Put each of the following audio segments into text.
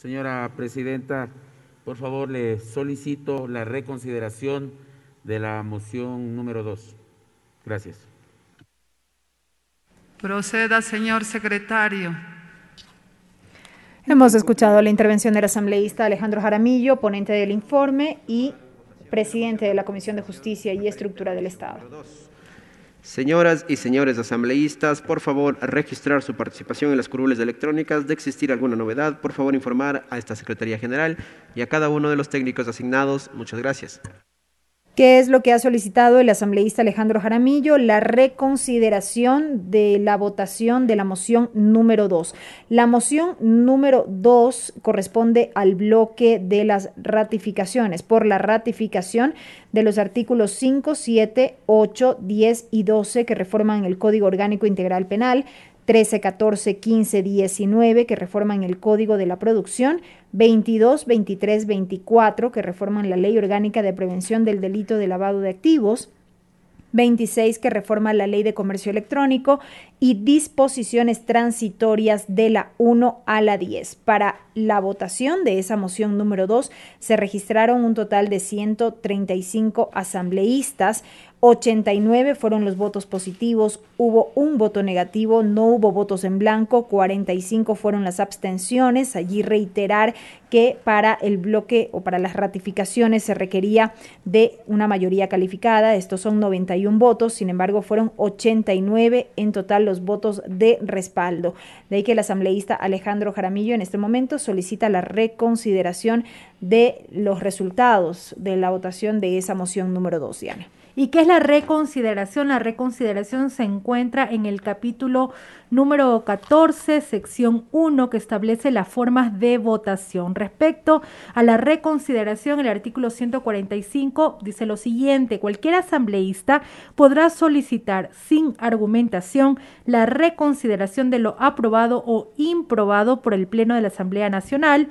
Señora Presidenta, por favor le solicito la reconsideración de la moción número dos. Gracias. Proceda, señor secretario. Hemos escuchado la intervención del asambleísta Alejandro Jaramillo, ponente del informe y presidente de la Comisión de Justicia y Estructura del Estado. Señoras y señores asambleístas, por favor registrar su participación en las curules electrónicas. De existir alguna novedad, por favor informar a esta Secretaría General y a cada uno de los técnicos asignados. Muchas gracias. ¿Qué es lo que ha solicitado el asambleísta Alejandro Jaramillo, la reconsideración de la votación de la moción número 2. La moción número 2 corresponde al bloque de las ratificaciones, por la ratificación de los artículos 5, 7, 8, 10 y 12 que reforman el Código Orgánico Integral Penal, 13, 14, 15, 19 que reforman el Código de la Producción, 22, 23, 24 que reforman la Ley Orgánica de Prevención del Delito de Lavado de Activos, 26 que reforma la Ley de Comercio Electrónico y disposiciones transitorias de la 1 a la 10. Para la votación de esa moción número 2 se registraron un total de 135 asambleístas, 89 fueron los votos positivos, hubo un voto negativo, no hubo votos en blanco, 45 fueron las abstenciones. Allí reiterar que para el bloque o para las ratificaciones se requería de una mayoría calificada, estos son 91 votos, sin embargo fueron 89 en total los votos de respaldo. De ahí que el asambleísta Alejandro Jaramillo en este momento solicita la reconsideración de los resultados de la votación de esa moción número 2, ¿Y qué es la reconsideración? La reconsideración se encuentra en el capítulo número 14, sección 1, que establece las formas de votación. Respecto a la reconsideración, el artículo 145 dice lo siguiente, cualquier asambleísta podrá solicitar sin argumentación la reconsideración de lo aprobado o improbado por el Pleno de la Asamblea Nacional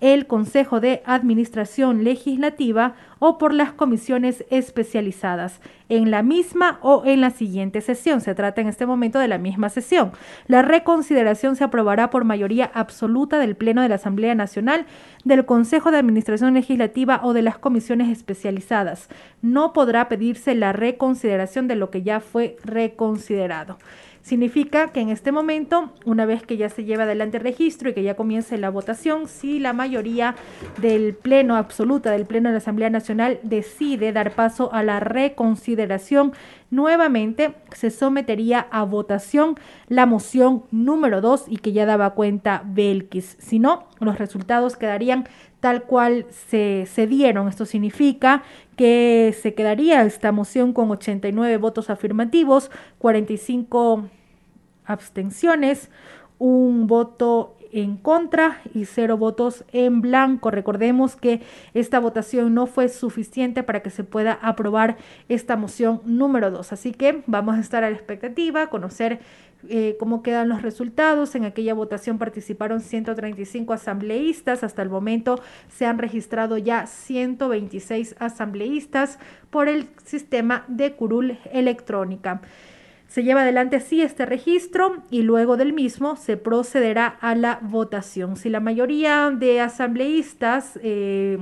el Consejo de Administración Legislativa o por las comisiones especializadas en la misma o en la siguiente sesión. Se trata en este momento de la misma sesión. La reconsideración se aprobará por mayoría absoluta del Pleno de la Asamblea Nacional, del Consejo de Administración Legislativa o de las comisiones especializadas. No podrá pedirse la reconsideración de lo que ya fue reconsiderado. Significa que en este momento, una vez que ya se lleva adelante el registro y que ya comience la votación, si la mayoría del Pleno absoluta del Pleno de la Asamblea Nacional decide dar paso a la reconsideración, nuevamente se sometería a votación la moción número 2 y que ya daba cuenta Belkis. Si no, los resultados quedarían tal cual se, se dieron. Esto significa que se quedaría esta moción con 89 votos afirmativos, 45 abstenciones, un voto en contra y cero votos en blanco. Recordemos que esta votación no fue suficiente para que se pueda aprobar esta moción número 2. Así que vamos a estar a la expectativa, conocer eh, cómo quedan los resultados. En aquella votación participaron 135 asambleístas. Hasta el momento se han registrado ya 126 asambleístas por el sistema de curul electrónica. Se lleva adelante así este registro y luego del mismo se procederá a la votación. Si la mayoría de asambleístas eh,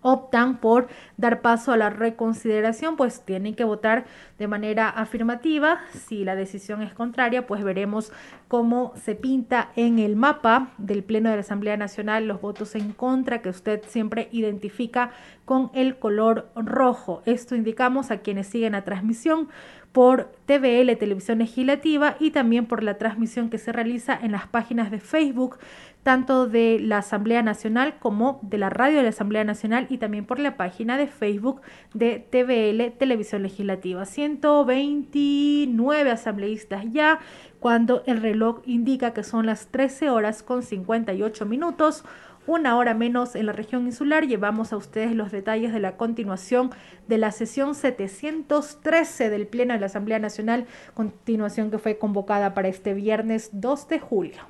optan por dar paso a la reconsideración, pues tienen que votar de manera afirmativa. Si la decisión es contraria, pues veremos cómo se pinta en el mapa del Pleno de la Asamblea Nacional los votos en contra que usted siempre identifica con el color rojo. Esto indicamos a quienes siguen la transmisión por TVL, Televisión Legislativa, y también por la transmisión que se realiza en las páginas de Facebook, tanto de la Asamblea Nacional como de la radio de la Asamblea Nacional y también por la página de Facebook de TVL, Televisión Legislativa. 129 asambleístas ya, cuando el reloj indica que son las 13 horas con 58 minutos una hora menos en la región insular, llevamos a ustedes los detalles de la continuación de la sesión 713 del Pleno de la Asamblea Nacional, continuación que fue convocada para este viernes 2 de julio.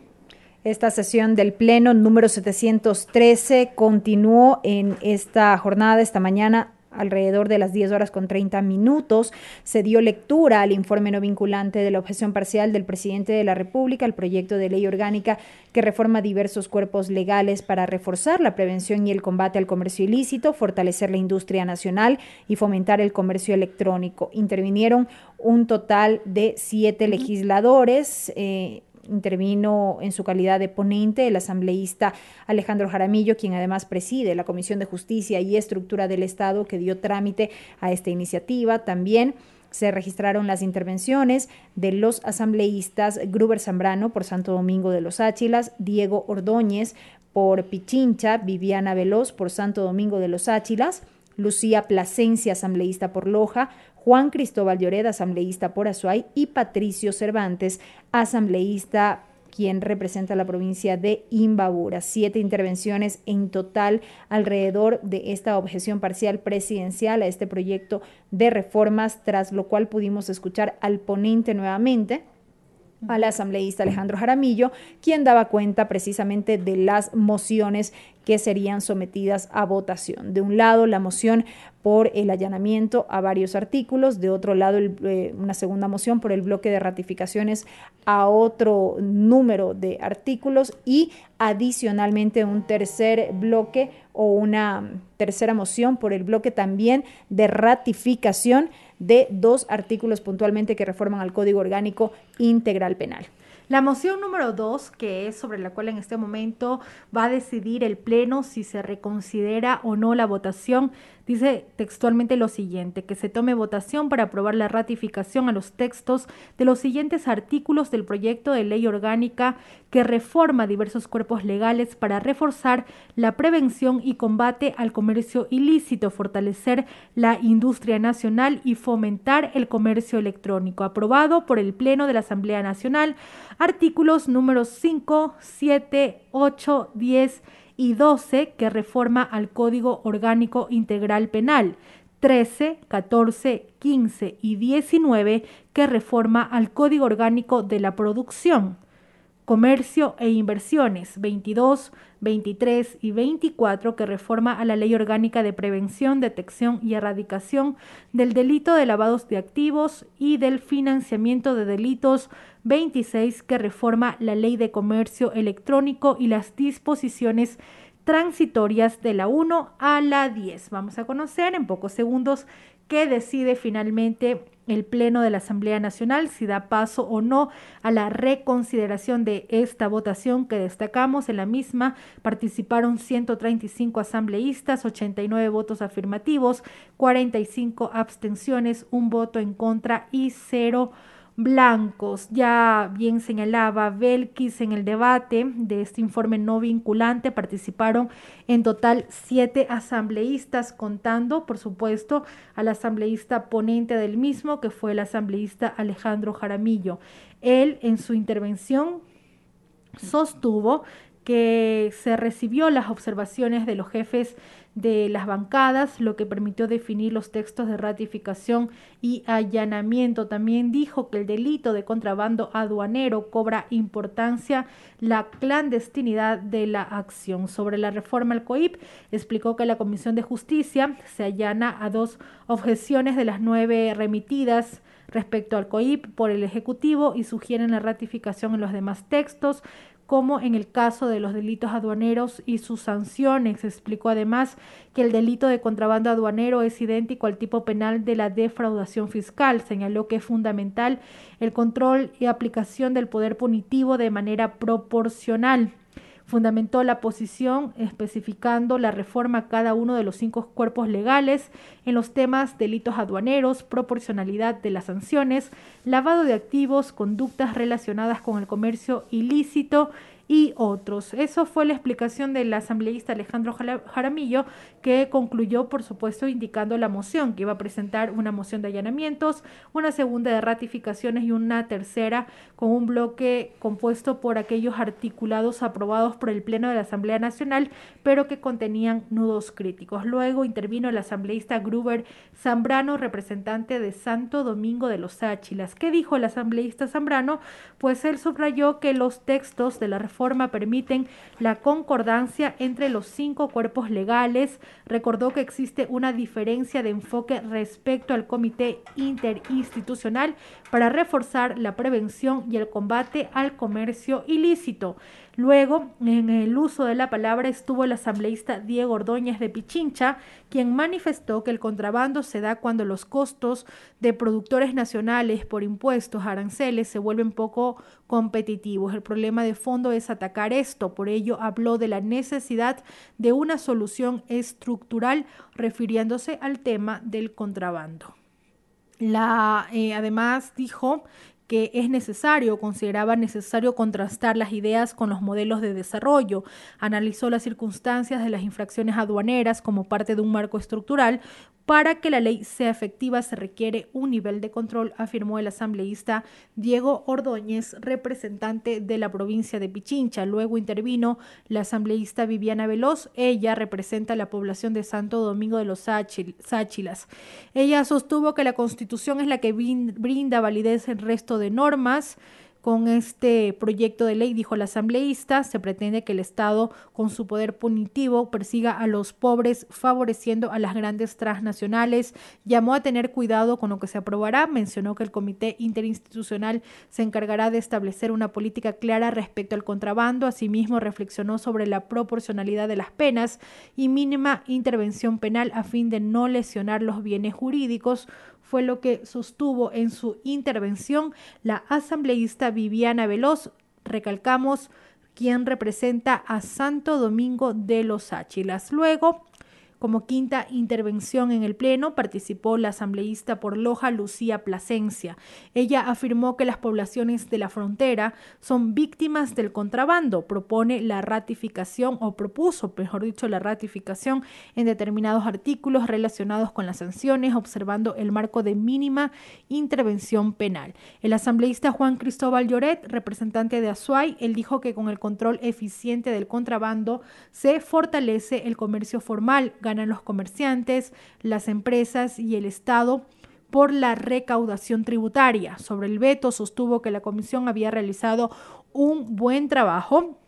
Esta sesión del Pleno número 713 continuó en esta jornada, esta mañana, alrededor de las 10 horas con 30 minutos, se dio lectura al informe no vinculante de la objeción parcial del presidente de la República al proyecto de ley orgánica que reforma diversos cuerpos legales para reforzar la prevención y el combate al comercio ilícito, fortalecer la industria nacional y fomentar el comercio electrónico. Intervinieron un total de siete legisladores. Eh, Intervino en su calidad de ponente el asambleísta Alejandro Jaramillo, quien además preside la Comisión de Justicia y Estructura del Estado que dio trámite a esta iniciativa. También se registraron las intervenciones de los asambleístas Gruber Zambrano por Santo Domingo de los Áchilas, Diego Ordóñez por Pichincha, Viviana Veloz por Santo Domingo de los Áchilas, Lucía Plasencia, asambleísta por Loja, Juan Cristóbal Lloreda, asambleísta por Azuay, y Patricio Cervantes, asambleísta quien representa la provincia de Imbabura. Siete intervenciones en total alrededor de esta objeción parcial presidencial a este proyecto de reformas, tras lo cual pudimos escuchar al ponente nuevamente, al asambleísta Alejandro Jaramillo, quien daba cuenta precisamente de las mociones que serían sometidas a votación. De un lado, la moción por el allanamiento a varios artículos, de otro lado, eh, una segunda moción por el bloque de ratificaciones a otro número de artículos y adicionalmente un tercer bloque o una tercera moción por el bloque también de ratificación de dos artículos puntualmente que reforman al Código Orgánico Integral Penal. La moción número dos, que es sobre la cual en este momento va a decidir el Pleno si se reconsidera o no la votación Dice textualmente lo siguiente, que se tome votación para aprobar la ratificación a los textos de los siguientes artículos del proyecto de ley orgánica que reforma diversos cuerpos legales para reforzar la prevención y combate al comercio ilícito, fortalecer la industria nacional y fomentar el comercio electrónico, aprobado por el Pleno de la Asamblea Nacional, artículos números 5, 7, 8, 10 y 12 que reforma al Código Orgánico Integral Penal, 13, 14, 15 y 19 que reforma al Código Orgánico de la Producción, Comercio e Inversiones 22, 23 y 24 que reforma a la Ley Orgánica de Prevención, Detección y Erradicación del Delito de Lavados de Activos y del Financiamiento de Delitos 26 que reforma la Ley de Comercio Electrónico y las disposiciones transitorias de la 1 a la 10. Vamos a conocer en pocos segundos ¿Qué decide finalmente el Pleno de la Asamblea Nacional si da paso o no a la reconsideración de esta votación que destacamos. En la misma participaron 135 asambleístas, 89 votos afirmativos, 45 abstenciones, un voto en contra y cero blancos. Ya bien señalaba Belkis en el debate de este informe no vinculante, participaron en total siete asambleístas, contando, por supuesto, al asambleísta ponente del mismo, que fue el asambleísta Alejandro Jaramillo. Él, en su intervención, sostuvo que se recibió las observaciones de los jefes de las bancadas, lo que permitió definir los textos de ratificación y allanamiento. También dijo que el delito de contrabando aduanero cobra importancia la clandestinidad de la acción. Sobre la reforma al COIP, explicó que la Comisión de Justicia se allana a dos objeciones de las nueve remitidas respecto al COIP por el Ejecutivo y sugieren la ratificación en los demás textos como en el caso de los delitos aduaneros y sus sanciones. Explicó además que el delito de contrabando aduanero es idéntico al tipo penal de la defraudación fiscal. Señaló que es fundamental el control y aplicación del poder punitivo de manera proporcional. Fundamentó la posición especificando la reforma a cada uno de los cinco cuerpos legales en los temas delitos aduaneros, proporcionalidad de las sanciones, lavado de activos, conductas relacionadas con el comercio ilícito y otros. Eso fue la explicación del asambleísta Alejandro Jaramillo, que concluyó, por supuesto, indicando la moción, que iba a presentar una moción de allanamientos, una segunda de ratificaciones y una tercera con un bloque compuesto por aquellos articulados aprobados por el Pleno de la Asamblea Nacional, pero que contenían nudos críticos. Luego intervino el asambleísta Gruber Zambrano, representante de Santo Domingo de los Áchilas. ¿Qué dijo el asambleísta Zambrano? Pues él subrayó que los textos de la permiten la concordancia entre los cinco cuerpos legales. Recordó que existe una diferencia de enfoque respecto al Comité Interinstitucional para reforzar la prevención y el combate al comercio ilícito. Luego, en el uso de la palabra estuvo el asambleísta Diego Ordóñez de Pichincha, quien manifestó que el contrabando se da cuando los costos de productores nacionales por impuestos, aranceles, se vuelven poco competitivos. El problema de fondo es atacar esto, por ello habló de la necesidad de una solución estructural refiriéndose al tema del contrabando. La, eh, además dijo que es necesario, consideraba necesario contrastar las ideas con los modelos de desarrollo, analizó las circunstancias de las infracciones aduaneras como parte de un marco estructural para que la ley sea efectiva se requiere un nivel de control, afirmó el asambleísta Diego Ordóñez, representante de la provincia de Pichincha. Luego intervino la asambleísta Viviana Veloz. Ella representa la población de Santo Domingo de los Sáchilas. Ella sostuvo que la constitución es la que brinda validez el resto de normas. Con este proyecto de ley, dijo la asambleísta, se pretende que el Estado, con su poder punitivo, persiga a los pobres, favoreciendo a las grandes transnacionales. Llamó a tener cuidado con lo que se aprobará. Mencionó que el Comité Interinstitucional se encargará de establecer una política clara respecto al contrabando. Asimismo, reflexionó sobre la proporcionalidad de las penas y mínima intervención penal a fin de no lesionar los bienes jurídicos fue lo que sostuvo en su intervención la asambleísta Viviana Veloz, recalcamos, quien representa a Santo Domingo de los Áchilas. Luego como quinta intervención en el Pleno participó la asambleísta por Loja Lucía Plasencia. Ella afirmó que las poblaciones de la frontera son víctimas del contrabando. Propone la ratificación o propuso, mejor dicho, la ratificación en determinados artículos relacionados con las sanciones, observando el marco de mínima intervención penal. El asambleísta Juan Cristóbal Lloret, representante de Azuay, él dijo que con el control eficiente del contrabando se fortalece el comercio formal, eran los comerciantes, las empresas y el Estado por la recaudación tributaria. Sobre el veto sostuvo que la comisión había realizado un buen trabajo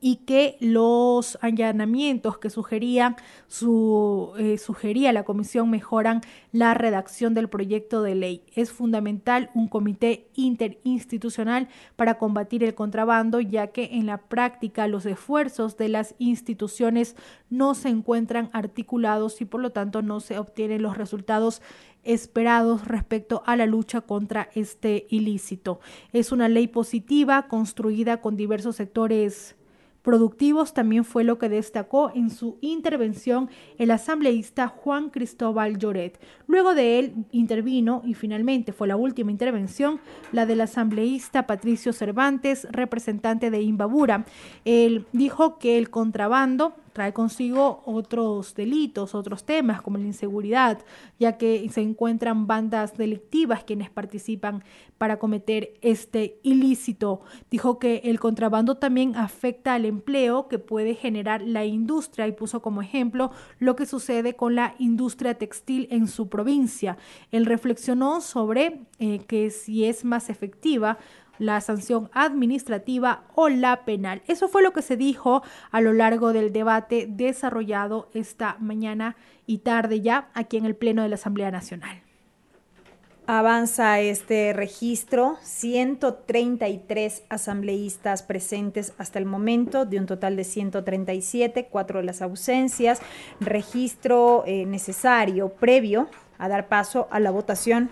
y que los allanamientos que sugería, su, eh, sugería la comisión mejoran la redacción del proyecto de ley. Es fundamental un comité interinstitucional para combatir el contrabando, ya que en la práctica los esfuerzos de las instituciones no se encuentran articulados y por lo tanto no se obtienen los resultados esperados respecto a la lucha contra este ilícito. Es una ley positiva construida con diversos sectores productivos también fue lo que destacó en su intervención el asambleísta Juan Cristóbal Lloret. Luego de él intervino y finalmente fue la última intervención, la del asambleísta Patricio Cervantes, representante de Imbabura. Él dijo que el contrabando trae consigo otros delitos, otros temas como la inseguridad, ya que se encuentran bandas delictivas quienes participan para cometer este ilícito. Dijo que el contrabando también afecta al empleo que puede generar la industria y puso como ejemplo lo que sucede con la industria textil en su provincia. Él reflexionó sobre eh, que si es más efectiva la sanción administrativa o la penal. Eso fue lo que se dijo a lo largo del debate desarrollado esta mañana y tarde ya aquí en el Pleno de la Asamblea Nacional. Avanza este registro, 133 asambleístas presentes hasta el momento, de un total de 137, cuatro de las ausencias, registro eh, necesario previo a dar paso a la votación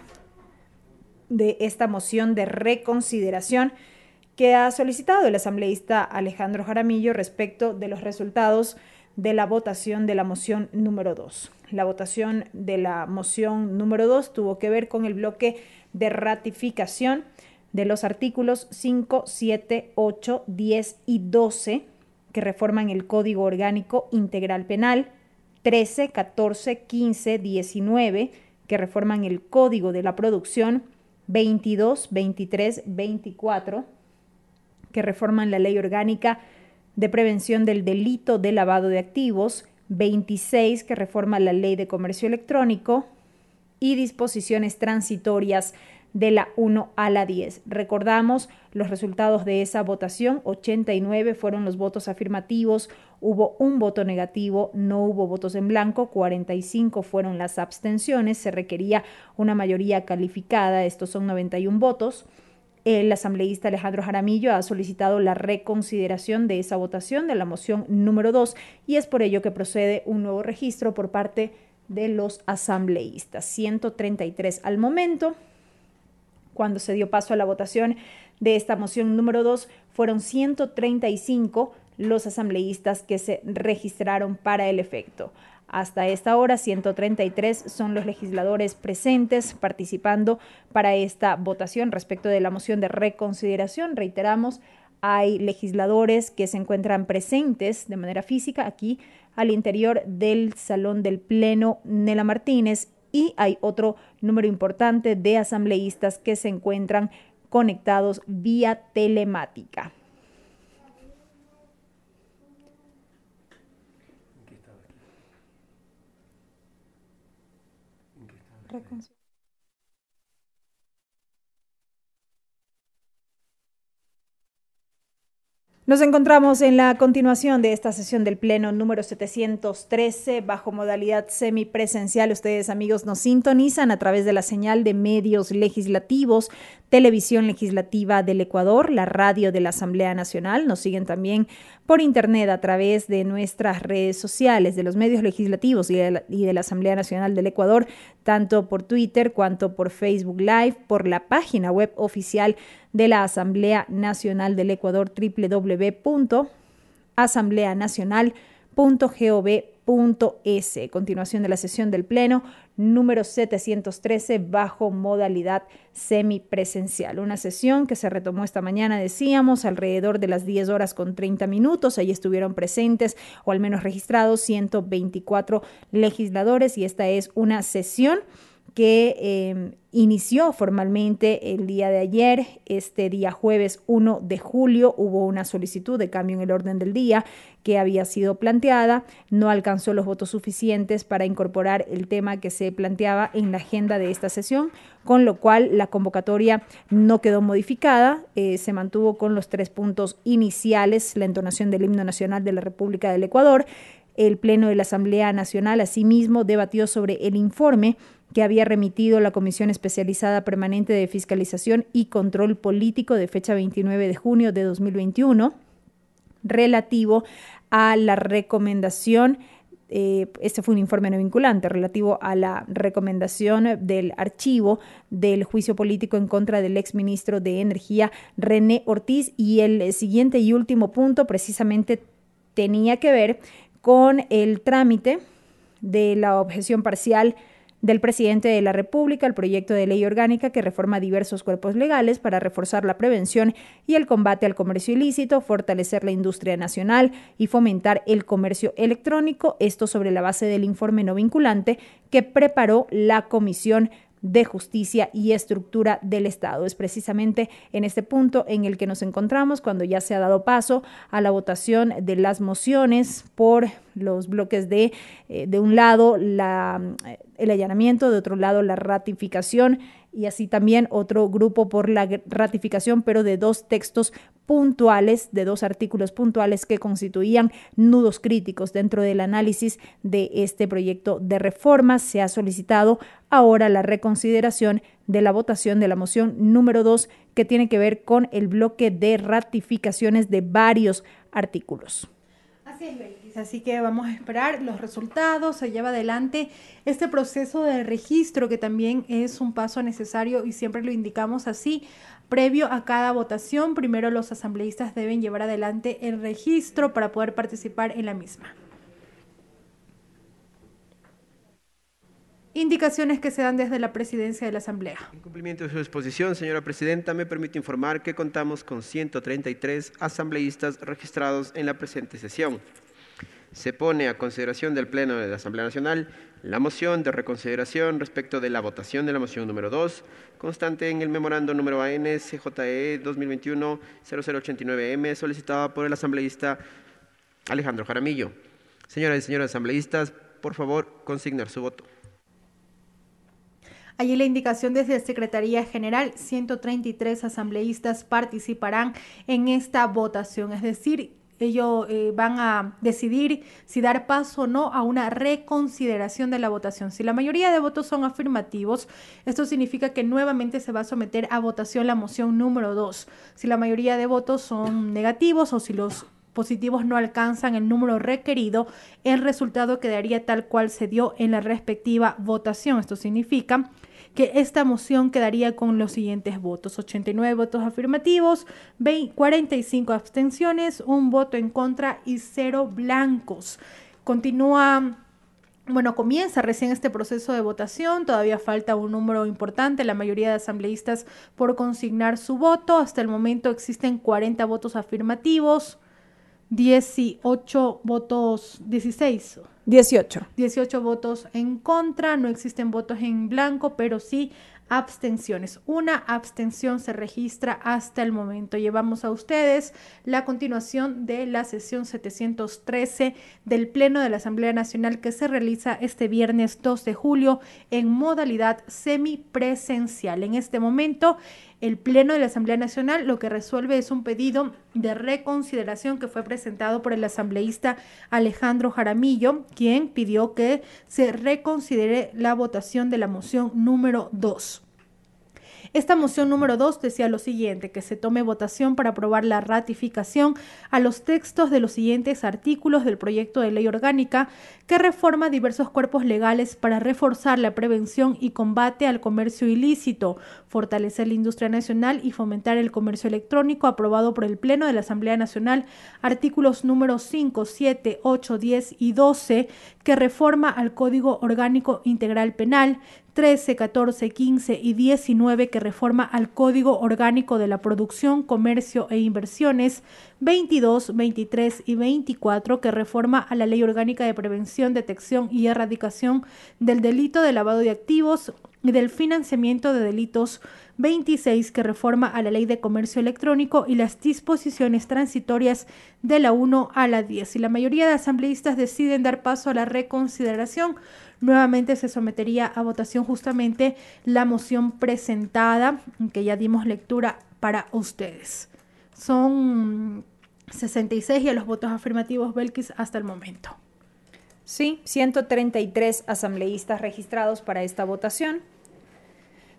de esta moción de reconsideración que ha solicitado el asambleísta Alejandro Jaramillo respecto de los resultados de la votación de la moción número 2. La votación de la moción número 2 tuvo que ver con el bloque de ratificación de los artículos 5, 7, 8, 10 y 12 que reforman el Código Orgánico Integral Penal, 13, 14, 15, 19 que reforman el Código de la Producción, 22, 23, 24, que reforman la Ley Orgánica de Prevención del Delito de Lavado de Activos, 26, que reforma la Ley de Comercio Electrónico y disposiciones transitorias de la 1 a la 10. Recordamos los resultados de esa votación. 89 fueron los votos afirmativos, hubo un voto negativo, no hubo votos en blanco, 45 fueron las abstenciones, se requería una mayoría calificada, estos son 91 votos. El asambleísta Alejandro Jaramillo ha solicitado la reconsideración de esa votación de la moción número 2 y es por ello que procede un nuevo registro por parte de los asambleístas. 133 al momento. Cuando se dio paso a la votación de esta moción número 2 fueron 135 los asambleístas que se registraron para el efecto. Hasta esta hora, 133 son los legisladores presentes participando para esta votación respecto de la moción de reconsideración. Reiteramos, hay legisladores que se encuentran presentes de manera física aquí al interior del Salón del Pleno Nela Martínez y hay otro número importante de asambleístas que se encuentran conectados vía telemática. Nos encontramos en la continuación de esta sesión del Pleno número 713 bajo modalidad semipresencial. Ustedes amigos nos sintonizan a través de la señal de medios legislativos Televisión Legislativa del Ecuador, la radio de la Asamblea Nacional. Nos siguen también por internet a través de nuestras redes sociales, de los medios legislativos y de la, Asamblea Nacional del Ecuador, tanto por Twitter cuanto por Facebook Live, por la página web oficial de la Asamblea Nacional del Ecuador, www.asambleanacional.gov S. Continuación de la sesión del Pleno número 713 bajo modalidad semipresencial. Una sesión que se retomó esta mañana, decíamos, alrededor de las 10 horas con 30 minutos. Allí estuvieron presentes o al menos registrados 124 legisladores y esta es una sesión que em, inició formalmente el día de ayer, este día jueves 1 de julio, hubo una solicitud de cambio en el orden del día que había sido planteada, no alcanzó los votos suficientes para incorporar el tema que se planteaba en la agenda de esta sesión, con lo cual la convocatoria no quedó modificada, eh, se mantuvo con los tres puntos iniciales, la entonación del himno nacional de la República del Ecuador, el Pleno de la Asamblea Nacional asimismo debatió sobre el informe que había remitido la Comisión Especializada Permanente de Fiscalización y Control Político de fecha 29 de junio de 2021 relativo a la recomendación eh, este fue un informe no vinculante relativo a la recomendación del archivo del juicio político en contra del exministro de Energía René Ortiz. Y el siguiente y último punto precisamente tenía que ver con el trámite de la objeción parcial del presidente de la República el proyecto de ley orgánica que reforma diversos cuerpos legales para reforzar la prevención y el combate al comercio ilícito, fortalecer la industria nacional y fomentar el comercio electrónico, esto sobre la base del informe no vinculante que preparó la Comisión de justicia y estructura del Estado. Es precisamente en este punto en el que nos encontramos cuando ya se ha dado paso a la votación de las mociones por los bloques de, eh, de un lado la, eh, el allanamiento, de otro lado la ratificación y así también otro grupo por la ratificación, pero de dos textos puntuales, de dos artículos puntuales que constituían nudos críticos dentro del análisis de este proyecto de reforma. Se ha solicitado ahora la reconsideración de la votación de la moción número 2 que tiene que ver con el bloque de ratificaciones de varios artículos. Así es, Así que vamos a esperar los resultados. Se lleva adelante este proceso de registro que también es un paso necesario y siempre lo indicamos así Previo a cada votación, primero los asambleístas deben llevar adelante el registro para poder participar en la misma. indicaciones que se dan desde la presidencia de la Asamblea. En cumplimiento de su exposición, señora presidenta, me permite informar que contamos con 133 asambleístas registrados en la presente sesión se pone a consideración del Pleno de la Asamblea Nacional la moción de reconsideración respecto de la votación de la moción número 2, constante en el memorando número ANCJE 2021-0089M, solicitada por el asambleísta Alejandro Jaramillo. Señoras y señores asambleístas, por favor, consignar su voto. Allí la indicación desde la Secretaría General, 133 asambleístas participarán en esta votación, es decir, ellos eh, van a decidir si dar paso o no a una reconsideración de la votación. Si la mayoría de votos son afirmativos, esto significa que nuevamente se va a someter a votación la moción número 2. Si la mayoría de votos son negativos o si los positivos no alcanzan el número requerido, el resultado quedaría tal cual se dio en la respectiva votación. Esto significa que esta moción quedaría con los siguientes votos. 89 votos afirmativos, 45 abstenciones, un voto en contra y cero blancos. Continúa bueno, comienza recién este proceso de votación, todavía falta un número importante, la mayoría de asambleístas por consignar su voto. Hasta el momento existen 40 votos afirmativos, 18 votos, 16 18. 18 votos en contra, no existen votos en blanco, pero sí abstenciones. Una abstención se registra hasta el momento. Llevamos a ustedes la continuación de la sesión 713 del Pleno de la Asamblea Nacional que se realiza este viernes 2 de julio en modalidad semipresencial. En este momento el Pleno de la Asamblea Nacional lo que resuelve es un pedido de reconsideración que fue presentado por el asambleísta Alejandro Jaramillo, quien pidió que se reconsidere la votación de la moción número 2. Esta moción número 2 decía lo siguiente, que se tome votación para aprobar la ratificación a los textos de los siguientes artículos del proyecto de ley orgánica que reforma diversos cuerpos legales para reforzar la prevención y combate al comercio ilícito, fortalecer la industria nacional y fomentar el comercio electrónico aprobado por el Pleno de la Asamblea Nacional, artículos número 5, 7, 8, 10 y 12 que reforma al Código Orgánico Integral Penal, 13, 14, 15 y 19 que reforma al Código Orgánico de la Producción, Comercio e Inversiones, 22, 23 y 24 que reforma a la Ley Orgánica de Prevención, Detección y Erradicación del Delito de Lavado de Activos y del Financiamiento de Delitos 26 que reforma a la Ley de Comercio Electrónico y las disposiciones transitorias de la 1 a la 10. Si la mayoría de asambleístas deciden dar paso a la reconsideración, nuevamente se sometería a votación justamente la moción presentada que ya dimos lectura para ustedes. Son 66 y a los votos afirmativos Belkis hasta el momento. Sí, 133 asambleístas registrados para esta votación.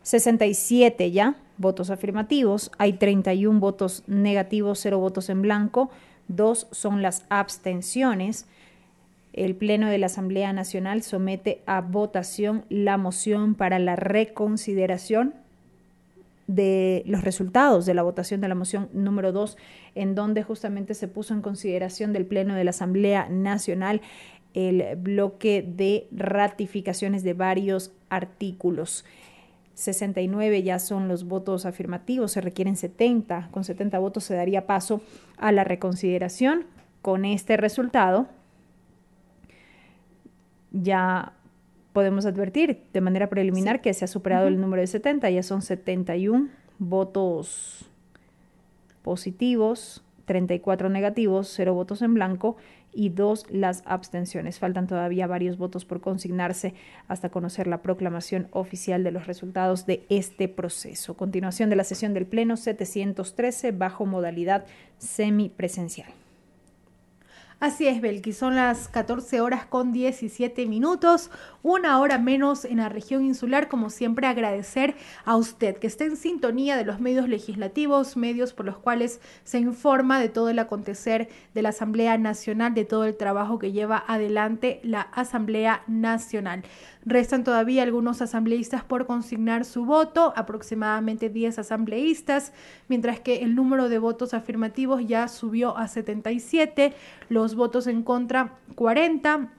67 ya votos afirmativos, hay 31 votos negativos, 0 votos en blanco, 2 son las abstenciones. El Pleno de la Asamblea Nacional somete a votación la moción para la reconsideración de los resultados de la votación de la moción número 2, en donde justamente se puso en consideración del Pleno de la Asamblea Nacional el bloque de ratificaciones de varios artículos. 69 ya son los votos afirmativos, se requieren 70, con 70 votos se daría paso a la reconsideración. Con este resultado ya podemos advertir de manera preliminar que se ha superado el número de 70, ya son 71 votos positivos, 34 negativos, 0 votos en blanco y dos las abstenciones. Faltan todavía varios votos por consignarse hasta conocer la proclamación oficial de los resultados de este proceso. Continuación de la sesión del Pleno 713 bajo modalidad semipresencial. Así es, Belki, son las 14 horas con 17 minutos, una hora menos en la región insular. Como siempre, agradecer a usted que esté en sintonía de los medios legislativos, medios por los cuales se informa de todo el acontecer de la Asamblea Nacional, de todo el trabajo que lleva adelante la Asamblea Nacional. Restan todavía algunos asambleístas por consignar su voto, aproximadamente 10 asambleístas, mientras que el número de votos afirmativos ya subió a 77. Los votos en contra 40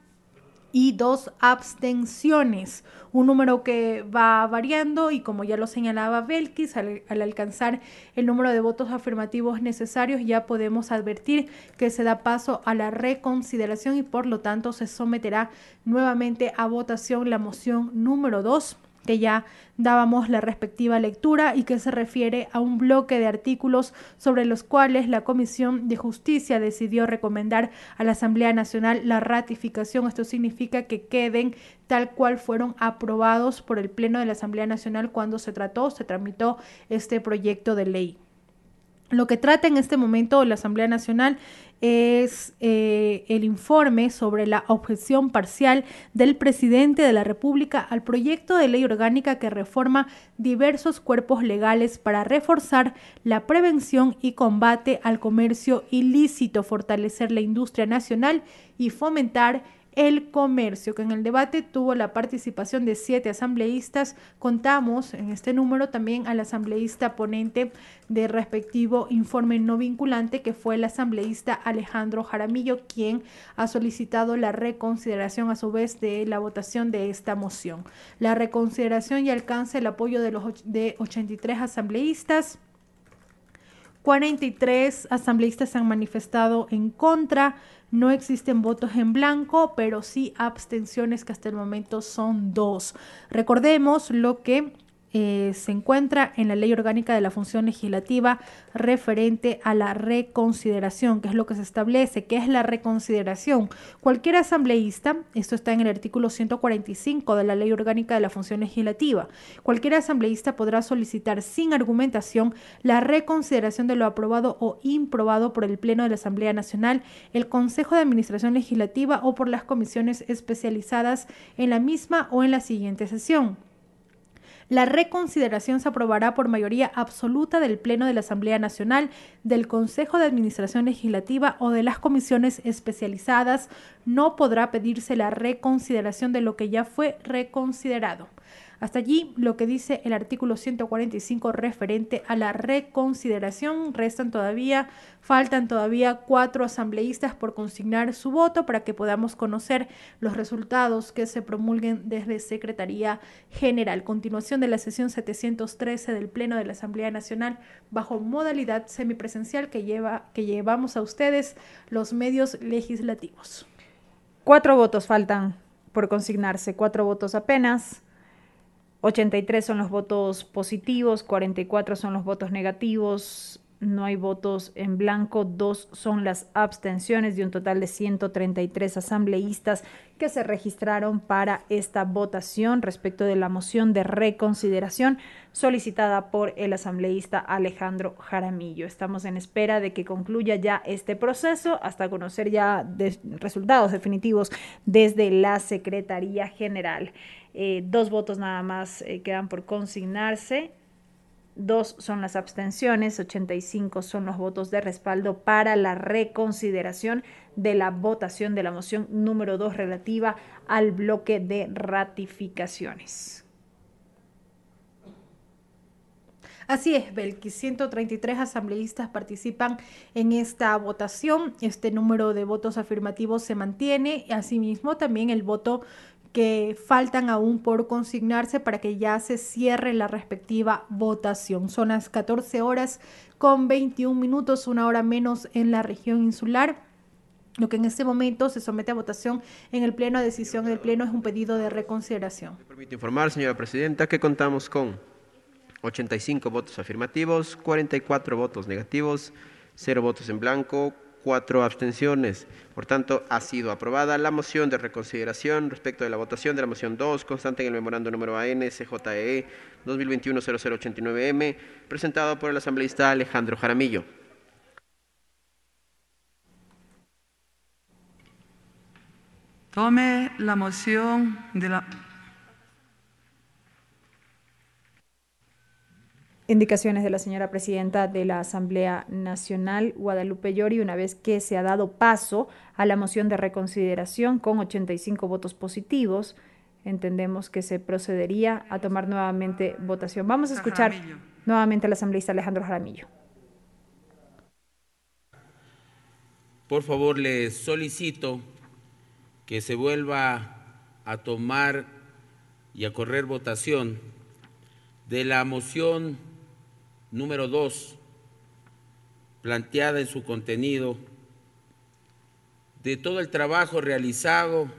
y dos abstenciones, un número que va variando y como ya lo señalaba Belkis, al, al, alcanzar el número de votos afirmativos necesarios ya podemos advertir que se da paso a la reconsideración y por lo tanto se someterá nuevamente a votación la moción número 2 que ya dábamos la respectiva lectura y que se refiere a un bloque de artículos sobre los cuales la Comisión de Justicia decidió recomendar a la Asamblea Nacional la ratificación. Esto significa que queden tal cual fueron aprobados por el Pleno de la Asamblea Nacional cuando se trató, se tramitó este proyecto de ley. Lo que trata en este momento la Asamblea Nacional es eh, el informe sobre la objeción parcial del presidente de la República al proyecto de ley orgánica que reforma diversos cuerpos legales para reforzar la prevención y combate al comercio ilícito, fortalecer la industria nacional y fomentar el comercio, que en el debate tuvo la participación de siete asambleístas. Contamos en este número también al asambleísta ponente de respectivo informe no vinculante, que fue el asambleísta Alejandro Jaramillo, quien ha solicitado la reconsideración a su vez de la votación de esta moción. La reconsideración y alcance el apoyo de los de 83 asambleístas. 43 asambleístas se han manifestado en contra, no existen votos en blanco, pero sí abstenciones que hasta el momento son dos. Recordemos lo que eh, se encuentra en la Ley Orgánica de la Función Legislativa referente a la reconsideración, que es lo que se establece, que es la reconsideración. Cualquier asambleísta, esto está en el artículo 145 de la Ley Orgánica de la Función Legislativa, cualquier asambleísta podrá solicitar sin argumentación la reconsideración de lo aprobado o improbado por el Pleno de la Asamblea Nacional, el Consejo de Administración Legislativa o por las comisiones especializadas en la misma o en la siguiente sesión. La reconsideración se aprobará por mayoría absoluta del Pleno de la Asamblea Nacional, del Consejo de Administración Legislativa o de las comisiones especializadas. No podrá pedirse la reconsideración de lo que ya fue reconsiderado. Hasta allí lo que dice el artículo 145 referente a la reconsideración. Restan todavía, faltan todavía cuatro asambleístas por consignar su voto para que podamos conocer los resultados que se promulguen desde Secretaría General. Continuación de la sesión 713 del Pleno de la Asamblea Nacional bajo modalidad semipresencial que, lleva, que llevamos a ustedes los medios legislativos. Cuatro votos faltan por consignarse, cuatro votos apenas. 83 son los votos positivos, 44 son los votos negativos, no hay votos en blanco, dos son las abstenciones de un total de 133 asambleístas que se registraron para esta votación respecto de la moción de reconsideración solicitada por el asambleísta Alejandro Jaramillo. Estamos en espera de que concluya ya este proceso hasta conocer ya resultados definitivos desde la Secretaría General. Eh, dos votos nada más eh, quedan por consignarse, dos son las abstenciones, 85 son los votos de respaldo para la reconsideración de la votación de la moción número 2 relativa al bloque de ratificaciones. Así es, Belki. 133 asambleístas participan en esta votación. Este número de votos afirmativos se mantiene. Asimismo, también el voto que faltan aún por consignarse para que ya se cierre la respectiva votación. Son las 14 horas con 21 minutos, una hora menos en la región insular. Lo que en este momento se somete a votación en el Pleno, a decisión del Pleno, es un pedido de reconsideración. Me permite informar, señora Presidenta, que contamos con 85 votos afirmativos, 44 votos negativos, 0 votos en blanco, cuatro abstenciones. Por tanto, ha sido aprobada la moción de reconsideración respecto de la votación de la moción 2, constante en el memorando número ANCJE 2021-0089M, presentado por el asambleísta Alejandro Jaramillo. Tome la moción de la indicaciones de la señora presidenta de la Asamblea Nacional, Guadalupe Llori, una vez que se ha dado paso a la moción de reconsideración con 85 votos positivos, entendemos que se procedería a tomar nuevamente votación. Vamos a escuchar nuevamente al asambleísta Alejandro Jaramillo. Por favor, les solicito que se vuelva a tomar y a correr votación de la moción número dos, planteada en su contenido, de todo el trabajo realizado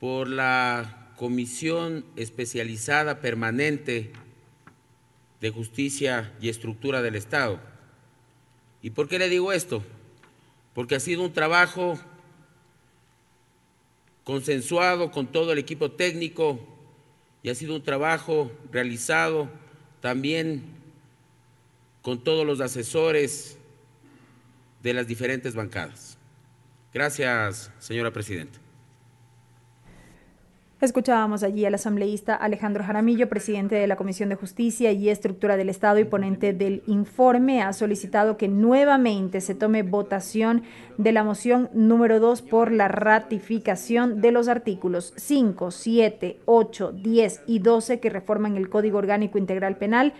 por la Comisión Especializada Permanente de Justicia y Estructura del Estado. ¿Y por qué le digo esto? Porque ha sido un trabajo consensuado con todo el equipo técnico y ha sido un trabajo realizado también con todos los asesores de las diferentes bancadas. Gracias, señora presidenta. Escuchábamos allí al asambleísta Alejandro Jaramillo, presidente de la Comisión de Justicia y Estructura del Estado y ponente del informe, ha solicitado que nuevamente se tome votación de la moción número 2 por la ratificación de los artículos 5, 7, 8, 10 y 12 que reforman el Código Orgánico Integral Penal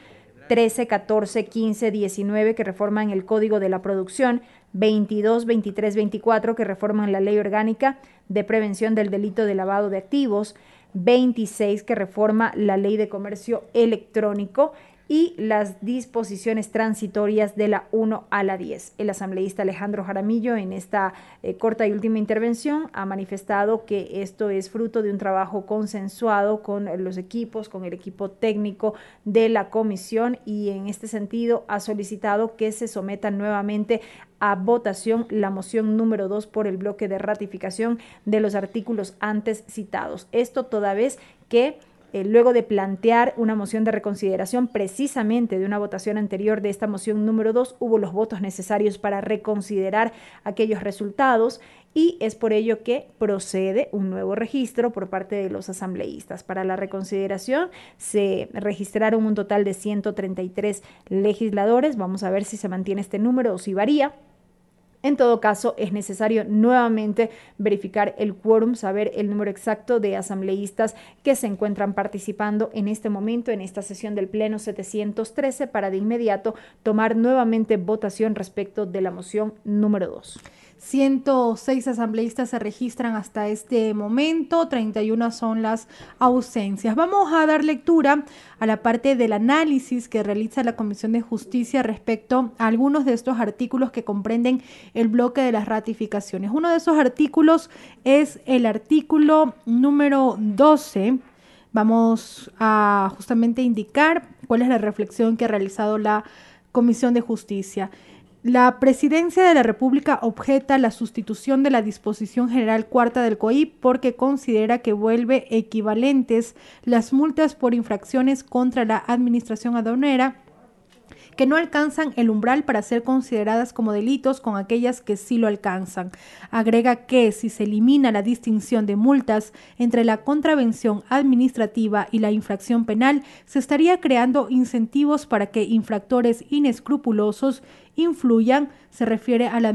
13, 14, 15, 19 que reforman el Código de la Producción, 22, 23, 24 que reforman la Ley Orgánica de Prevención del Delito de Lavado de Activos, 26 que reforma la Ley de Comercio Electrónico, y las disposiciones transitorias de la 1 a la 10. El asambleísta Alejandro Jaramillo en esta eh, corta y última intervención ha manifestado que esto es fruto de un trabajo consensuado con los equipos, con el equipo técnico de la comisión y en este sentido ha solicitado que se someta nuevamente a votación la moción número 2 por el bloque de ratificación de los artículos antes citados. Esto toda vez que eh, luego de plantear una moción de reconsideración precisamente de una votación anterior de esta moción número 2, hubo los votos necesarios para reconsiderar aquellos resultados y es por ello que procede un nuevo registro por parte de los asambleístas. Para la reconsideración se registraron un total de 133 legisladores. Vamos a ver si se mantiene este número o si varía. En todo caso, es necesario nuevamente verificar el quórum, saber el número exacto de asambleístas que se encuentran participando en este momento en esta sesión del Pleno 713 para de inmediato tomar nuevamente votación respecto de la moción número 2. 106 asambleístas se registran hasta este momento, 31 son las ausencias. Vamos a dar lectura a la parte del análisis que realiza la Comisión de Justicia respecto a algunos de estos artículos que comprenden el bloque de las ratificaciones. Uno de esos artículos es el artículo número 12 vamos a justamente indicar cuál es la reflexión que ha realizado la Comisión de Justicia. La Presidencia de la República objeta la sustitución de la disposición general cuarta del coi porque considera que vuelve equivalentes las multas por infracciones contra la administración aduanera que no alcanzan el umbral para ser consideradas como delitos con aquellas que sí lo alcanzan. Agrega que si se elimina la distinción de multas entre la contravención administrativa y la infracción penal, se estaría creando incentivos para que infractores inescrupulosos influyan, se refiere a la,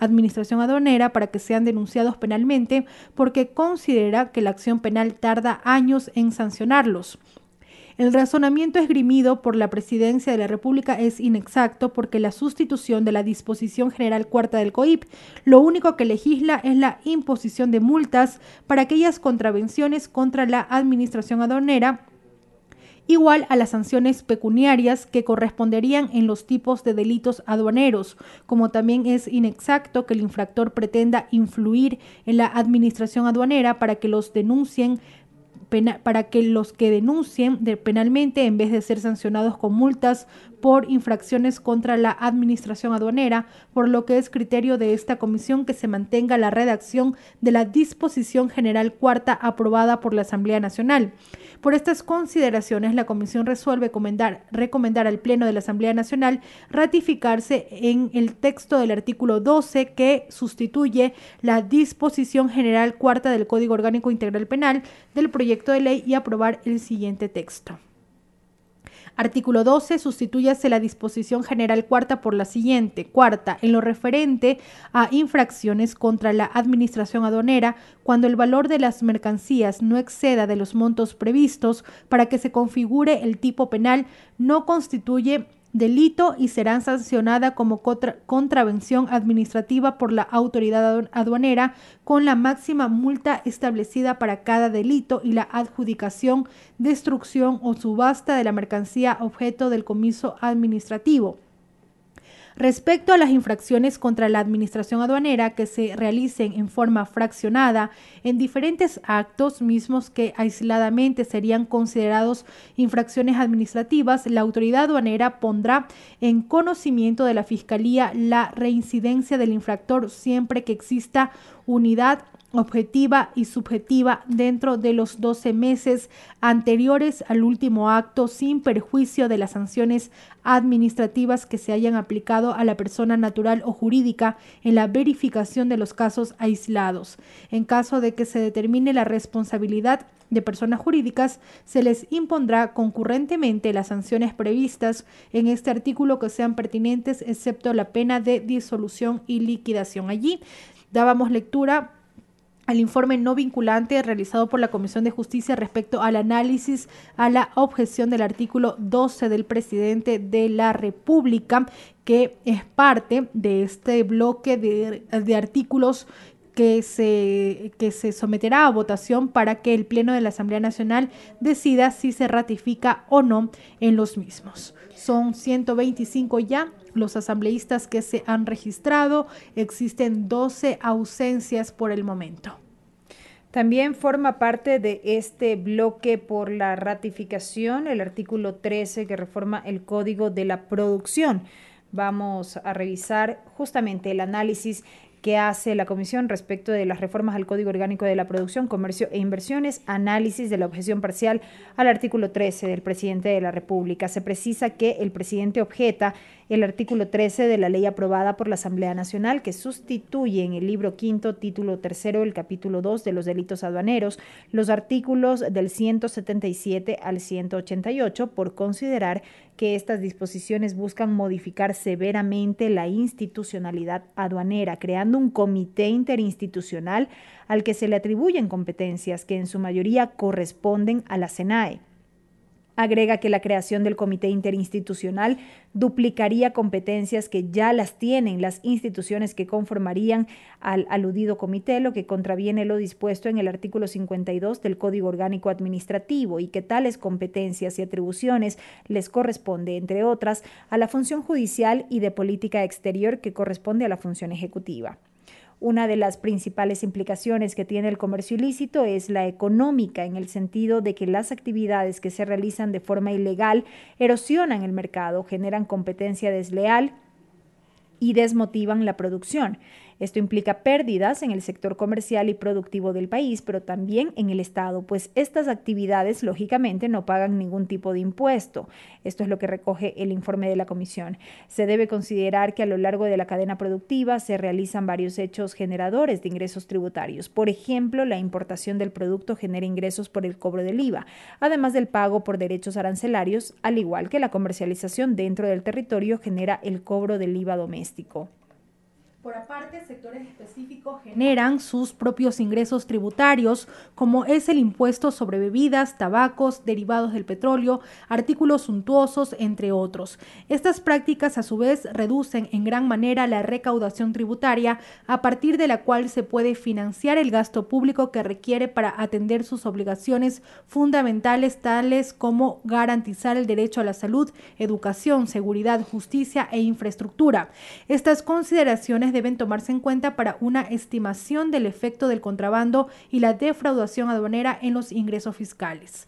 administración aduanera para que sean denunciados penalmente porque considera que la acción penal tarda años en sancionarlos. El razonamiento esgrimido por la Presidencia de la República es inexacto porque la sustitución de la disposición general cuarta del COIP lo único que legisla es la imposición de multas para aquellas contravenciones contra la administración aduanera igual a las sanciones pecuniarias que corresponderían en los tipos de delitos aduaneros, como también es inexacto que el infractor pretenda influir en la administración aduanera para que los denuncien para que los que denuncien de penalmente, en vez de ser sancionados con multas por infracciones contra la administración aduanera, por lo que es criterio de esta comisión que se mantenga la redacción de la disposición general cuarta aprobada por la Asamblea Nacional. Por estas consideraciones, la comisión resuelve recomendar, al Pleno de la Asamblea Nacional ratificarse en el texto del artículo 12 que sustituye la disposición general cuarta del Código Orgánico Integral Penal del proyecto de ley y aprobar el siguiente texto. Artículo 12. Sustitúyase la disposición general cuarta por la siguiente. Cuarta, en lo referente a infracciones contra la administración aduanera, cuando el valor de las mercancías no exceda de los montos previstos para que se configure el tipo penal, no constituye delito y serán sancionada como contravención administrativa por la autoridad aduanera con la máxima multa establecida para cada delito y la adjudicación, destrucción o subasta de la mercancía objeto del comiso administrativo. Respecto a las infracciones contra la administración aduanera que se realicen en forma fraccionada en diferentes actos mismos que aisladamente serían considerados infracciones administrativas, la autoridad aduanera pondrá en conocimiento de la Fiscalía la reincidencia del infractor siempre que exista unidad objetiva y subjetiva dentro de los 12 meses anteriores al último acto sin perjuicio de las sanciones administrativas que se hayan aplicado a la persona natural o jurídica en la verificación de los casos aislados. En caso de que se determine la responsabilidad de personas jurídicas, se les impondrá concurrentemente las sanciones previstas en este artículo que sean pertinentes, excepto la pena de disolución y liquidación. Allí dábamos lectura al informe no vinculante realizado por la Comisión de Justicia respecto al análisis a la objeción del artículo 12 del presidente de la República, que es parte de este bloque de, de artículos que se, se someterá a votación para que el Pleno de la Asamblea Nacional decida si se ratifica o no en los mismos. Son 125 ya los asambleístas que se han registrado. Existen 12 ausencias por el momento. También forma parte de este bloque por la ratificación el artículo 13 que reforma el Código de la Producción. Vamos a revisar justamente el análisis ¿Qué hace la Comisión respecto de las reformas al Código Orgánico de la Producción, Comercio e Inversiones, análisis de la objeción parcial al artículo 13 del presidente de la República. Se precisa que el presidente objeta el artículo 13 de la ley aprobada por la Asamblea Nacional que sustituye en el libro quinto, título tercero el capítulo 2 de los delitos aduaneros los artículos del 177 al 188 por considerar que estas disposiciones buscan modificar severamente la institucionalidad aduanera, creando un comité interinstitucional al que se le atribuyen competencias que en su mayoría corresponden a la SENAE. Agrega que la creación del comité interinstitucional duplicaría competencias que ya las tienen las instituciones que conformarían al aludido comité, lo que contraviene lo dispuesto en el artículo 52 del Código Orgánico Administrativo y que tales competencias y atribuciones les corresponde, entre otras, a la función judicial y de política exterior que corresponde a la función ejecutiva. Una de las principales implicaciones que tiene el comercio ilícito es la económica, en el sentido de que las actividades que se realizan de forma ilegal erosionan el mercado, generan competencia desleal y desmotivan la producción. Esto implica pérdidas en el sector comercial y productivo del país, pero también en el Estado, pues estas actividades lógicamente no pagan ningún tipo de impuesto. Esto es lo que recoge el informe de la comisión. Se debe considerar que a lo largo de la cadena productiva se realizan varios hechos generadores de ingresos tributarios. Por ejemplo, la importación del producto genera ingresos por el cobro del IVA, además del pago por derechos arancelarios, al igual que la comercialización dentro del territorio genera el cobro del IVA doméstico. Por aparte, sectores específicos generan sus propios ingresos tributarios, como es el impuesto sobre bebidas, tabacos, derivados del petróleo, artículos suntuosos, entre otros. Estas prácticas, a su vez, reducen en gran manera la recaudación tributaria, a partir de la cual se puede financiar el gasto público que requiere para atender sus obligaciones fundamentales, tales como garantizar el derecho a la salud, educación, seguridad, justicia e infraestructura. Estas consideraciones deben tomarse en cuenta para una estimación del efecto del contrabando y la defraudación aduanera en los ingresos fiscales.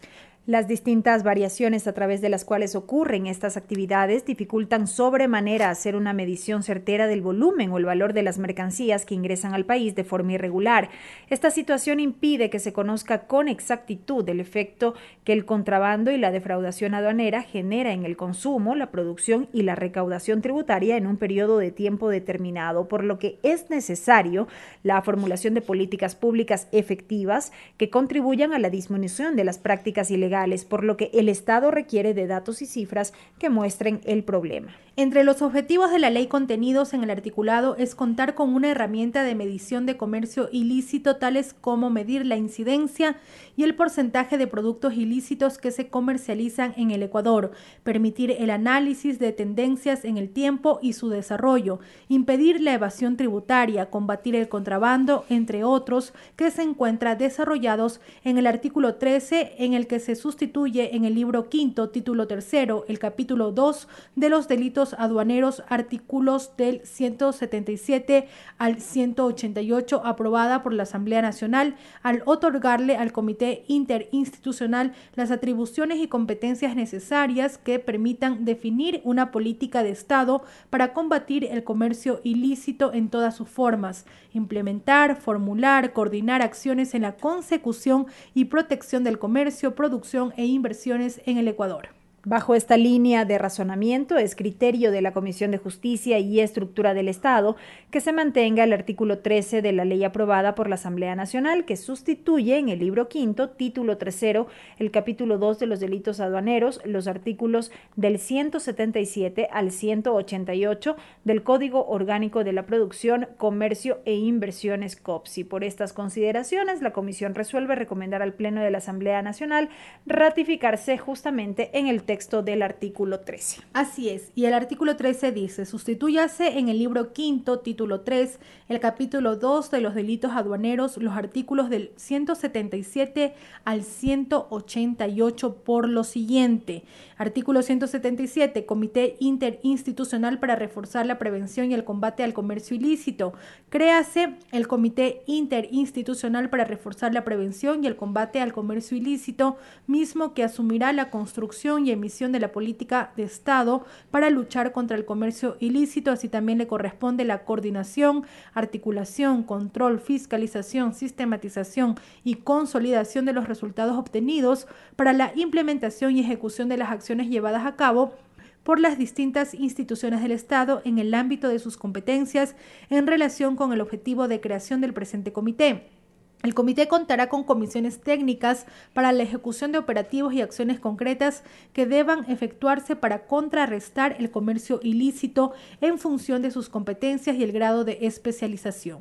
Las distintas variaciones a través de las cuales ocurren estas actividades dificultan sobremanera hacer una medición certera del volumen o el valor de las mercancías que ingresan al país de forma irregular. Esta situación impide que se conozca con exactitud el efecto que el contrabando y la defraudación aduanera genera en el consumo, la producción y la recaudación tributaria en un periodo de tiempo determinado, por lo que es necesario la formulación de políticas públicas efectivas que contribuyan a la disminución de las prácticas ilegales por lo que el Estado requiere de datos y cifras que muestren el problema. Entre los objetivos de la ley contenidos en el articulado es contar con una herramienta de medición de comercio ilícito, tales como medir la incidencia y el porcentaje de productos ilícitos que se comercializan en el Ecuador, permitir el análisis de tendencias en el tiempo y su desarrollo, impedir la evasión tributaria, combatir el contrabando, entre otros, que se encuentra desarrollados en el artículo 13 en el que se sustituye en el libro quinto, título tercero, el capítulo 2 de los delitos aduaneros, artículos del 177 al 188, aprobada por la Asamblea Nacional, al otorgarle al Comité Interinstitucional las atribuciones y competencias necesarias que permitan definir una política de Estado para combatir el comercio ilícito en todas sus formas, implementar, formular, coordinar acciones en la consecución y protección del comercio, producción, e inversiones en el Ecuador. Bajo esta línea de razonamiento es criterio de la Comisión de Justicia y Estructura del Estado que se mantenga el artículo 13 de la ley aprobada por la Asamblea Nacional que sustituye en el libro quinto, título tercero, el capítulo 2 de los delitos aduaneros, los artículos del 177 al 188 del Código Orgánico de la Producción, Comercio e Inversiones COPSI. Por estas consideraciones, la Comisión resuelve recomendar al Pleno de la Asamblea Nacional ratificarse justamente en el texto del artículo 13. Así es, y el artículo 13 dice, sustituyase en el libro quinto, título 3, el capítulo 2 de los delitos aduaneros, los artículos del 177 al 188 por lo siguiente. Artículo 177, Comité Interinstitucional para reforzar la prevención y el combate al comercio ilícito. Créase el Comité Interinstitucional para reforzar la prevención y el combate al comercio ilícito, mismo que asumirá la construcción y misión de la política de Estado para luchar contra el comercio ilícito, así también le corresponde la coordinación, articulación, control, fiscalización, sistematización y consolidación de los resultados obtenidos para la implementación y ejecución de las acciones llevadas a cabo por las distintas instituciones del Estado en el ámbito de sus competencias en relación con el objetivo de creación del presente comité el comité contará con comisiones técnicas para la ejecución de operativos y acciones concretas que deban efectuarse para contrarrestar el comercio ilícito en función de sus competencias y el grado de especialización.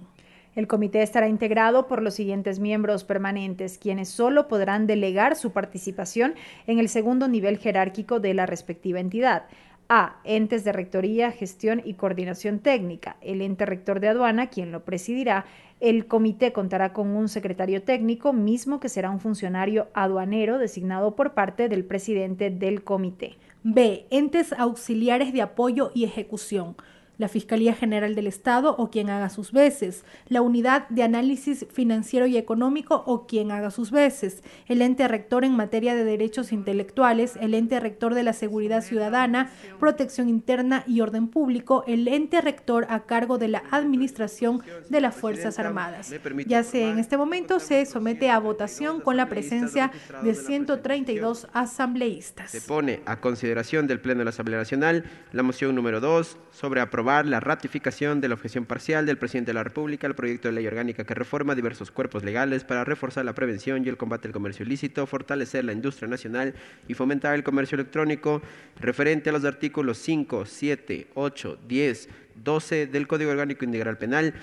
El comité estará integrado por los siguientes miembros permanentes, quienes solo podrán delegar su participación en el segundo nivel jerárquico de la respectiva entidad. A. Entes de Rectoría, Gestión y Coordinación Técnica. El ente rector de aduana, quien lo presidirá, el comité contará con un secretario técnico, mismo que será un funcionario aduanero designado por parte del presidente del comité. B. Entes auxiliares de apoyo y ejecución la Fiscalía General del Estado o quien haga sus veces, la Unidad de Análisis Financiero y Económico o quien haga sus veces, el ente rector en materia de derechos intelectuales, el ente rector de la seguridad ciudadana, protección interna y orden público, el ente rector a cargo de la administración de las Fuerzas Armadas. Ya se en este momento se somete a votación con la presencia de 132 asambleístas. Se pone a consideración del Pleno de la Asamblea Nacional la moción número 2 sobre aprobar la ratificación de la objeción parcial del presidente de la República al proyecto de ley orgánica que reforma diversos cuerpos legales para reforzar la prevención y el combate al comercio ilícito, fortalecer la industria nacional y fomentar el comercio electrónico, referente a los artículos 5, 7, 8, 10, 12 del Código Orgánico Integral Penal,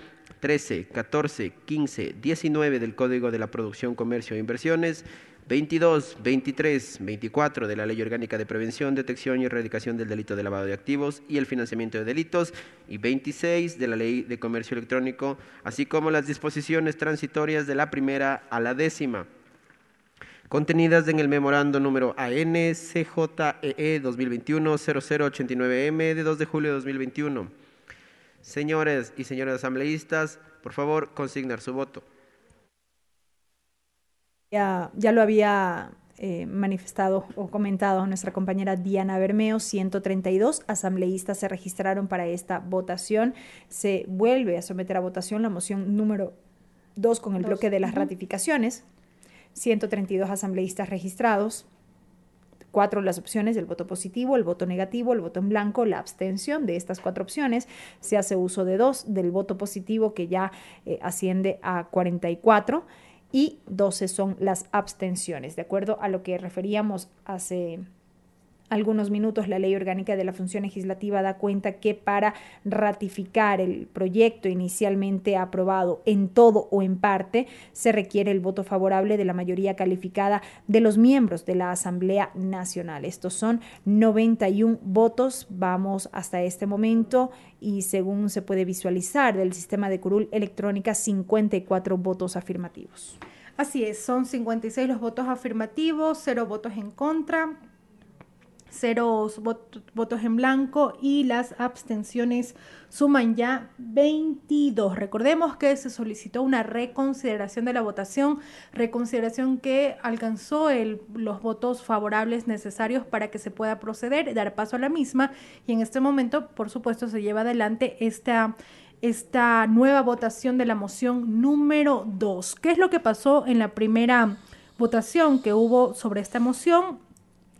13, 14, 15, 19 del Código de la Producción, Comercio e Inversiones, 22, 23, 24 de la Ley Orgánica de Prevención, Detección y Erradicación del Delito de Lavado de Activos y el Financiamiento de Delitos y 26 de la Ley de Comercio Electrónico, así como las disposiciones transitorias de la primera a la décima contenidas en el memorando número ANCJEE 2021-0089M e de 2 de julio de 2021. Señores y señoras asambleístas, por favor, consignar su voto ya, lo había eh, manifestado o comentado nuestra compañera Diana Bermeo, 132 asambleístas se registraron para esta votación. Se vuelve a someter a votación la moción número 2 con el bloque de las ratificaciones. 132 asambleístas registrados, cuatro las opciones, el voto positivo, el voto negativo, el voto en blanco, la abstención de estas cuatro opciones. Se hace uso de dos, del voto positivo que ya eh, asciende a 44 y 12 son las abstenciones, de acuerdo a lo que referíamos hace algunos minutos la ley orgánica de la función legislativa da cuenta que para ratificar el proyecto inicialmente aprobado en todo o en parte se requiere el voto favorable de la mayoría calificada de los miembros de la Asamblea Nacional. Estos son 91 votos. Vamos hasta este momento y según se puede visualizar del sistema de curul electrónica 54 votos afirmativos. Así es, son 56 los votos afirmativos, 0 votos en contra, cero votos en blanco y las abstenciones suman ya 22. Recordemos que se solicitó una reconsideración de la votación, reconsideración que alcanzó el, los votos favorables necesarios para que se pueda proceder, dar paso a la misma y en este momento, por supuesto, se lleva adelante esta esta nueva votación de la moción número 2. ¿Qué es lo que pasó en la primera votación que hubo sobre esta moción?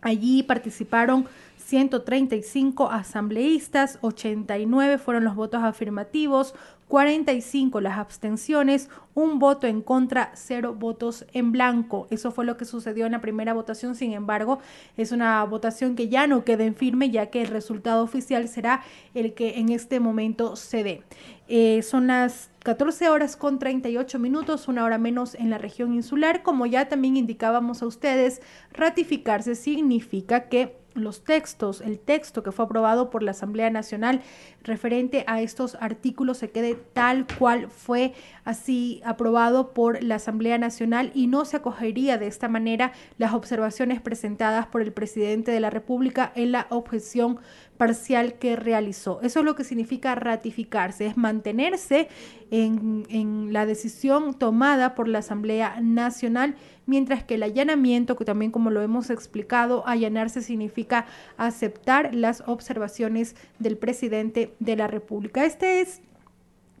Allí participaron 135 asambleístas, 89 fueron los votos afirmativos, 45 las abstenciones, un voto en contra, cero votos en blanco. Eso fue lo que sucedió en la primera votación. Sin embargo, es una votación que ya no queda en firme, ya que el resultado oficial será el que en este momento se dé. Eh, son las 14 horas con 38 minutos, una hora menos en la región insular. Como ya también indicábamos a ustedes, ratificarse significa que los textos, el texto que fue aprobado por la Asamblea Nacional referente a estos artículos se quede tal cual fue así aprobado por la Asamblea Nacional y no se acogería de esta manera las observaciones presentadas por el presidente de la República en la objeción parcial que realizó. Eso es lo que significa ratificarse, es mantenerse en, la decisión tomada por la Asamblea Nacional mientras que el allanamiento, que también como lo hemos explicado, allanarse significa aceptar las observaciones del presidente de la República. Este es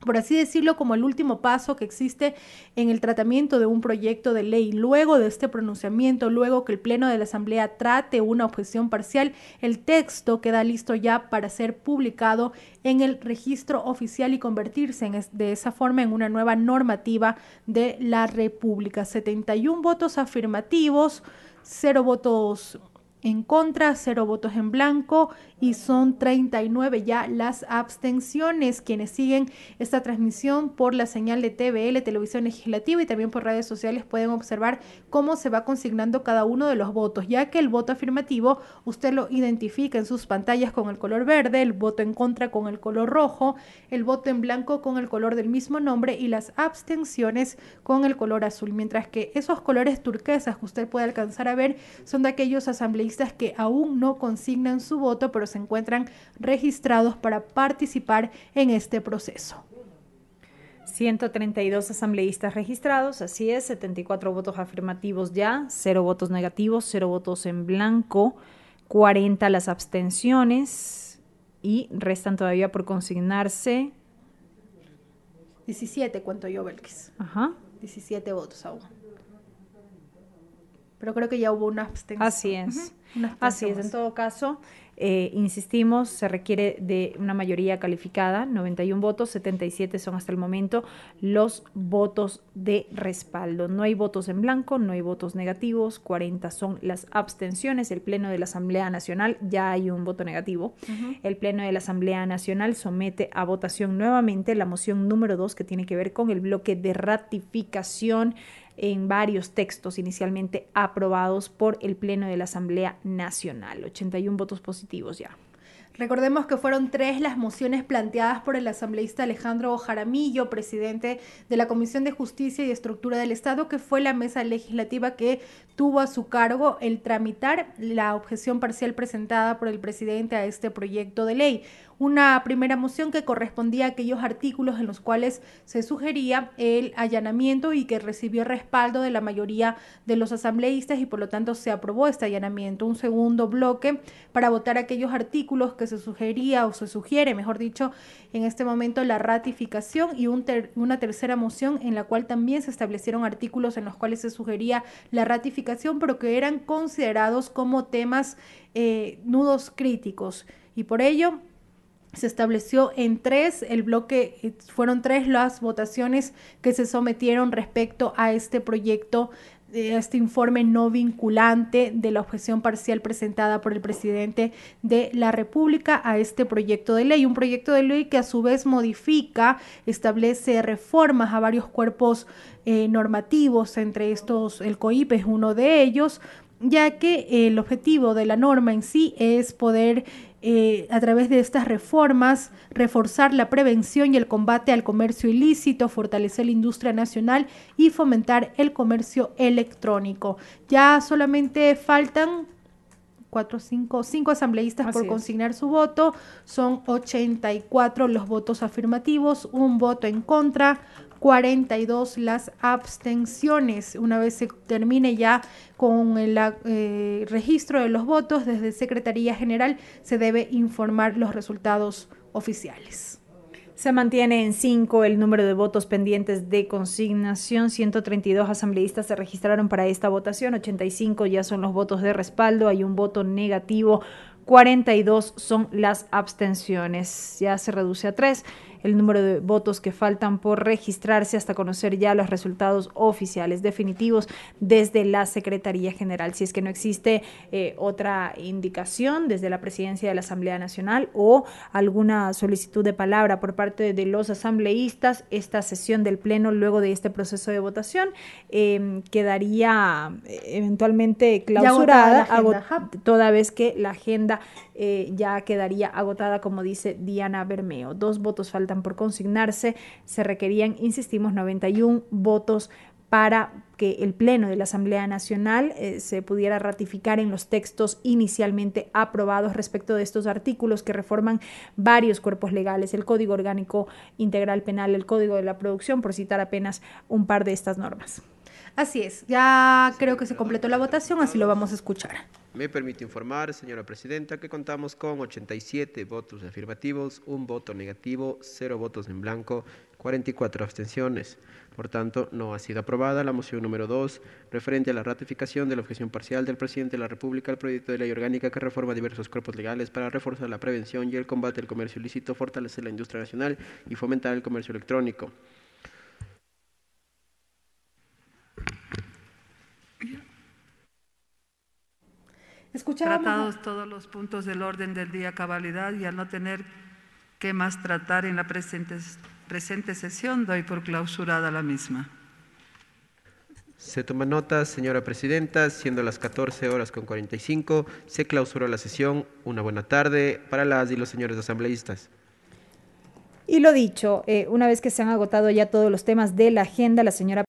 por así decirlo, como el último paso que existe en el tratamiento de un proyecto de ley. Luego de este pronunciamiento, luego que el Pleno de la Asamblea trate una objeción parcial, el texto queda listo ya para ser publicado en el registro oficial y convertirse en de esa forma en una nueva normativa de la República. 71 votos afirmativos, 0 votos en contra, cero votos en blanco y son 39 ya las abstenciones. Quienes siguen esta transmisión por la señal de TVL, Televisión Legislativa y también por redes sociales pueden observar cómo se va consignando cada uno de los votos, ya que el voto afirmativo usted lo identifica en sus pantallas con el color verde, el voto en contra con el color rojo, el voto en blanco con el color del mismo nombre y las abstenciones con el color azul, mientras que esos colores turquesas que usted puede alcanzar a ver son de aquellos asambleísticos que aún no consignan su voto, pero se encuentran registrados para participar en este proceso. 132 asambleístas registrados, así es, 74 votos afirmativos ya, 0 votos negativos, 0 votos en blanco, 40 las abstenciones y restan todavía por consignarse 17, cuento yo, Belkis. Ajá. 17 votos aún. Pero creo que ya hubo una abstención. Así es. Así es, en todo caso, eh, insistimos, se requiere de una mayoría calificada, 91 votos, 77 son hasta el momento los votos de respaldo. No hay votos en blanco, no hay votos negativos, 40 son las abstenciones. El Pleno de la Asamblea Nacional, ya hay un voto negativo. El Pleno de la Asamblea Nacional somete a votación nuevamente la moción número 2 que tiene que ver con el bloque de ratificación en varios textos inicialmente aprobados por el Pleno de la Asamblea Nacional. 81 votos positivos ya. Recordemos que fueron tres las mociones planteadas por el asambleísta Alejandro Jaramillo, presidente de la Comisión de Justicia y Estructura del Estado, que fue la mesa legislativa que tuvo a su cargo el tramitar la objeción parcial presentada por el presidente a este proyecto de ley una primera moción que correspondía a aquellos artículos en los cuales se sugería el allanamiento y que recibió respaldo de la mayoría de los asambleístas y por lo tanto se aprobó este allanamiento. Un segundo bloque para votar aquellos artículos que se sugería o se sugiere, mejor dicho, en este momento la ratificación y una tercera moción en la cual también se establecieron artículos en los cuales se sugería la ratificación pero que eran considerados como temas eh, nudos críticos y por ello se estableció en tres, el bloque, eh, fueron tres las votaciones que se sometieron respecto a este proyecto, a este informe no vinculante de la objeción parcial presentada por el presidente de la República a este proyecto de ley. Un proyecto de ley que a su vez modifica, establece reformas a varios cuerpos eh, normativos, entre estos el COIP es uno de ellos, ya que el objetivo de la norma en sí es poder eh, a través de estas reformas, reforzar la prevención y el combate al comercio ilícito, fortalecer la industria nacional y fomentar el comercio electrónico. Ya solamente faltan cuatro, cinco, cinco asambleístas por consignar su voto. Son 84 los votos afirmativos, un voto en contra, 42 las abstenciones. Una vez se termine ya con el eh, registro de los votos, desde Secretaría General se debe informar los resultados oficiales. Se mantiene en 5 el número de votos pendientes de consignación. 132 asambleístas se registraron para esta votación. 85 ya son los votos de respaldo. Hay un voto negativo. 42 son las abstenciones. Ya se reduce a 3 el número de votos que faltan por registrarse hasta conocer ya los resultados oficiales definitivos desde la Secretaría General. Si es que no existe eh, otra indicación desde la Presidencia de la Asamblea Nacional o alguna solicitud de palabra por parte de los asambleístas, esta sesión del Pleno luego de este proceso de votación em, quedaría eh, eventualmente clausurada toda vez que la agenda eh, ya quedaría agotada, como dice Diana Bermeo. Dos votos faltan por consignarse, se requerían, insistimos, 91 votos para que el Pleno de la Asamblea Nacional eh, se pudiera ratificar en los textos inicialmente aprobados respecto de estos artículos que reforman varios cuerpos legales, el Código Orgánico Integral Penal, el Código de la Producción, por citar apenas un par de estas normas. Así es, ya creo que se completó la votación, así lo vamos a escuchar. Me permite informar, señora presidenta, que contamos con 87 votos afirmativos, un voto negativo, cero votos en blanco, 44 abstenciones. Por tanto, no ha sido aprobada la moción número 2, referente a la ratificación de la objeción parcial del presidente de la República al proyecto de ley orgánica que reforma diversos cuerpos legales para reforzar la prevención y el combate del comercio ilícito, fortalecer la industria nacional y fomentar el comercio electrónico. Escuchábamos... Tratados todos los puntos del orden del día cabalidad y al no tener que más tratar en la presente, presente sesión, doy por clausurada la misma. Se toma nota, señora presidenta, siendo las 14 horas con 45, se clausuró la sesión. Una buena tarde para las y los señores asambleístas. Y lo dicho, eh, una vez que se han agotado ya todos los temas de la agenda, la señora